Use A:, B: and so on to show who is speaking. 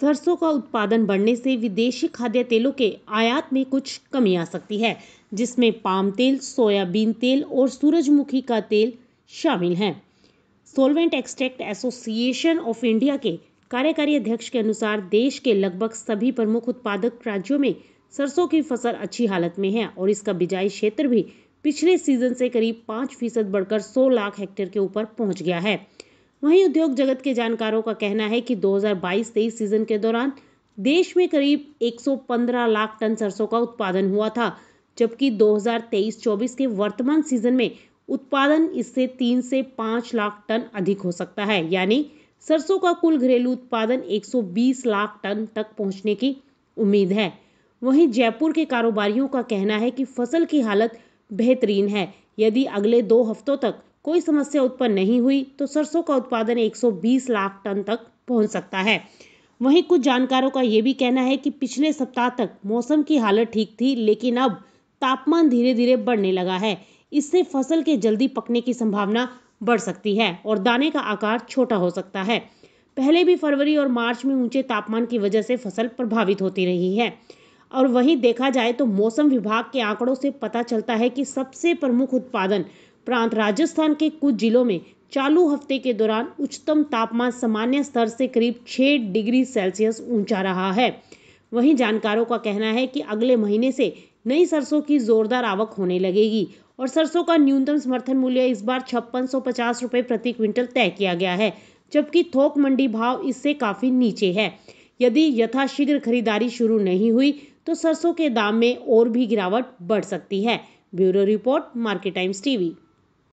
A: सरसों का उत्पादन बढ़ने से विदेशी खाद्य तेलों के आयात में कुछ कमी आ सकती है जिसमें पाम तेल सोयाबीन तेल और सूरजमुखी का तेल शामिल हैं solvent extract association of India के कार्यकारी अध्यक्ष के अनुसार देश के लगभग सभी प्रमुख उत्पादक राज्यों में सरसों की फसल अच्छी हालत में है और इसका बिजाई क्षेत्र भी पिछले सीजन से करीब पाँच फीसद बढ़कर सौ लाख हेक्टेयर के ऊपर पहुँच गया है वहीं उद्योग जगत के जानकारों का कहना है कि 2022-23 सीजन के दौरान देश में करीब 115 लाख टन सरसों का उत्पादन हुआ था जबकि 2023-24 के वर्तमान सीजन में उत्पादन इससे तीन से पाँच लाख टन अधिक हो सकता है यानी सरसों का कुल घरेलू उत्पादन 120 लाख टन तक पहुंचने की उम्मीद है वहीं जयपुर के कारोबारियों का कहना है कि फसल की हालत बेहतरीन है यदि अगले दो हफ्तों तक कोई समस्या उत्पन्न नहीं हुई तो सरसों का उत्पादन 120 लाख टन तक पहुंच सकता है वहीं कुछ जानकारों का ये भी कहना है कि पिछले सप्ताह तक मौसम की हालत ठीक थी लेकिन अब तापमान धीरे धीरे बढ़ने लगा है इससे फसल के जल्दी पकने की संभावना बढ़ सकती है और दाने का आकार छोटा हो सकता है पहले भी फरवरी और मार्च में ऊंचे तापमान की वजह से फसल प्रभावित होती रही है और वहीं देखा जाए तो मौसम विभाग के आंकड़ों से पता चलता है कि सबसे प्रमुख उत्पादन प्रांत राजस्थान के कुछ जिलों में चालू हफ्ते के दौरान उच्चतम तापमान सामान्य स्तर से करीब छः डिग्री सेल्सियस ऊंचा रहा है वहीं जानकारों का कहना है कि अगले महीने से नई सरसों की जोरदार आवक होने लगेगी और सरसों का न्यूनतम समर्थन मूल्य इस बार छप्पन सौ पचास रुपये प्रति क्विंटल तय किया गया है जबकि थोक मंडी भाव इससे काफ़ी नीचे है यदि यथाशीघ्र खरीदारी शुरू नहीं हुई तो सरसों के दाम में और भी गिरावट बढ़ सकती है bureau report market times TV